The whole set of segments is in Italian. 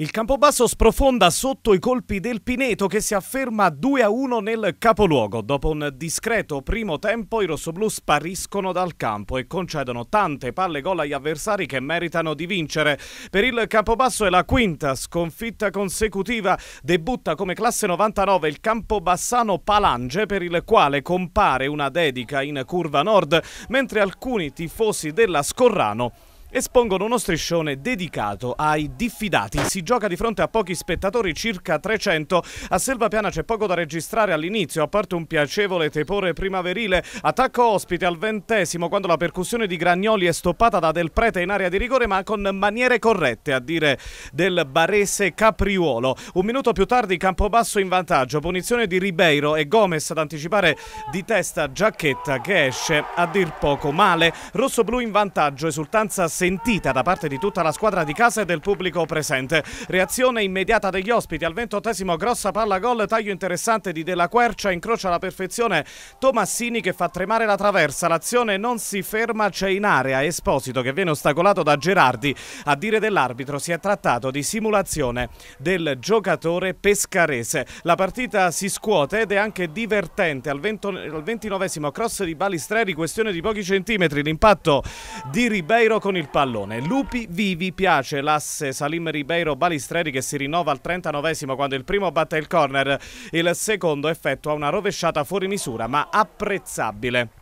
Il Campobasso sprofonda sotto i colpi del Pineto che si afferma 2-1 nel capoluogo. Dopo un discreto primo tempo i rossoblù spariscono dal campo e concedono tante palle gol agli avversari che meritano di vincere. Per il Campobasso è la quinta sconfitta consecutiva. Debutta come classe 99 il Campobassano Palange per il quale compare una dedica in curva nord mentre alcuni tifosi della Scorrano espongono uno striscione dedicato ai diffidati. Si gioca di fronte a pochi spettatori, circa 300. A Selva Piana c'è poco da registrare all'inizio, a parte un piacevole tepore primaverile. Attacco ospite al ventesimo, quando la percussione di Gragnoli è stoppata da Del Prete in area di rigore, ma con maniere corrette, a dire del barese Capriuolo. Un minuto più tardi Campobasso in vantaggio, punizione di Ribeiro e Gomez ad anticipare di testa Giacchetta che esce a dir poco male. Rosso-blu in vantaggio, esultanza sentita da parte di tutta la squadra di casa e del pubblico presente. Reazione immediata degli ospiti al ventottesimo grossa palla gol, taglio interessante di Della Quercia, incrocia alla perfezione Tomassini che fa tremare la traversa, l'azione non si ferma, c'è in area Esposito che viene ostacolato da Gerardi. A dire dell'arbitro si è trattato di simulazione del giocatore pescarese. La partita si scuote ed è anche divertente al, 20, al 29 cross di Balistreri, questione di pochi centimetri, l'impatto di Ribeiro con il pallone. Lupi vivi piace l'asse Salim Ribeiro Balistreri che si rinnova al 39 quando il primo batte il corner. Il secondo effettua una rovesciata fuori misura ma apprezzabile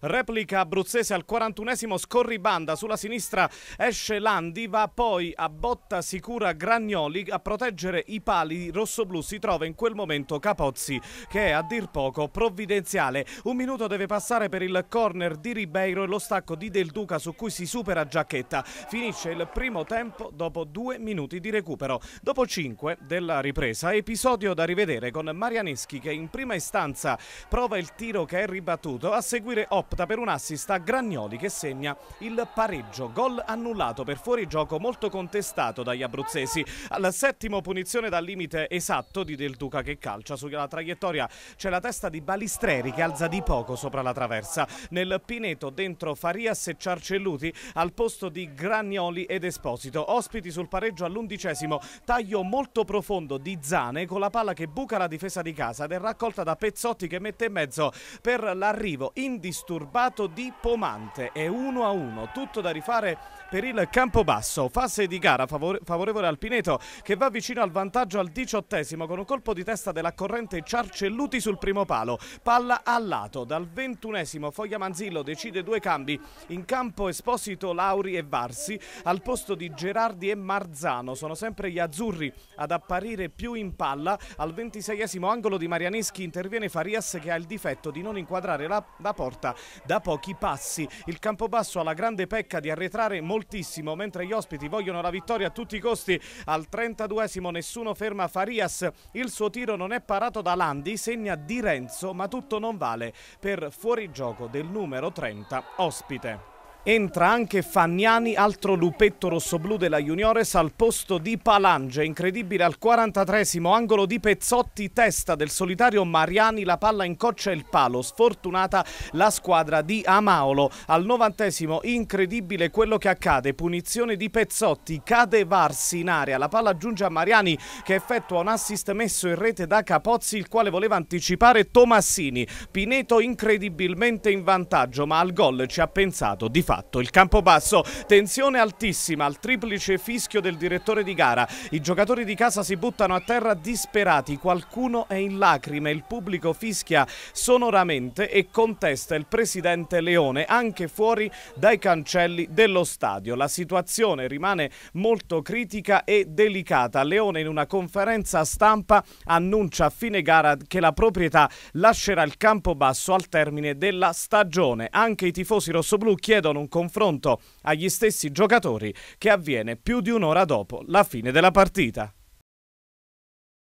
replica abruzzese al 41esimo scorribanda sulla sinistra esce Landi, va poi a botta sicura Gragnoli a proteggere i pali rossoblù, si trova in quel momento Capozzi che è a dir poco provvidenziale. Un minuto deve passare per il corner di Ribeiro e lo stacco di Del Duca su cui si supera Giacchetta. Finisce il primo tempo dopo due minuti di recupero. Dopo cinque della ripresa, episodio da rivedere con Marianeschi che in prima istanza prova il tiro che è ribattuto, a seguire Oppi opta per un assist a Gragnoli che segna il pareggio. Gol annullato per fuorigioco molto contestato dagli abruzzesi. Al settimo punizione dal limite esatto di Del Duca che calcia. Sulla traiettoria c'è la testa di Balistreri che alza di poco sopra la traversa. Nel Pineto dentro Farias e Ciarcelluti al posto di Gragnoli ed Esposito. Ospiti sul pareggio all'undicesimo. Taglio molto profondo di Zane con la palla che buca la difesa di casa ed è raccolta da Pezzotti che mette in mezzo per l'arrivo indisturbato turbato di Pomante È 1 a 1, tutto da rifare per il Campobasso, fase di gara favorevole al Pineto che va vicino al vantaggio al diciottesimo con un colpo di testa della corrente Ciarcelluti sul primo palo, palla a lato, dal ventunesimo Foglia Manzillo decide due cambi, in campo Esposito, Lauri e Varsi, al posto di Gerardi e Marzano, sono sempre gli azzurri ad apparire più in palla, al ventiseiesimo angolo di Marianeschi interviene Farias che ha il difetto di non inquadrare la, la porta da pochi passi. Il Campobasso ha la grande pecca di arretrare moltissimo, mentre gli ospiti vogliono la vittoria a tutti i costi. Al 32esimo nessuno ferma Farias, il suo tiro non è parato da Landi, segna Di Renzo, ma tutto non vale per fuorigioco del numero 30 ospite. Entra anche Fagnani, altro lupetto rossoblù della Juniores al posto di Palange. Incredibile al 43esimo angolo di Pezzotti, testa del solitario Mariani, la palla incoccia il palo. Sfortunata la squadra di Amaolo. Al 90esimo incredibile quello che accade. Punizione di Pezzotti, cade Varsi in area. La palla giunge a Mariani che effettua un assist messo in rete da Capozzi, il quale voleva anticipare Tomassini. Pineto incredibilmente in vantaggio, ma al gol ci ha pensato di fatto fatto. Il campo basso, tensione altissima al triplice fischio del direttore di gara. I giocatori di casa si buttano a terra disperati, qualcuno è in lacrime, il pubblico fischia sonoramente e contesta il presidente Leone anche fuori dai cancelli dello stadio. La situazione rimane molto critica e delicata. Leone in una conferenza stampa annuncia a fine gara che la proprietà lascerà il campo basso al termine della stagione. Anche i tifosi rossoblù chiedono con un confronto agli stessi giocatori che avviene più di un'ora dopo la fine della partita.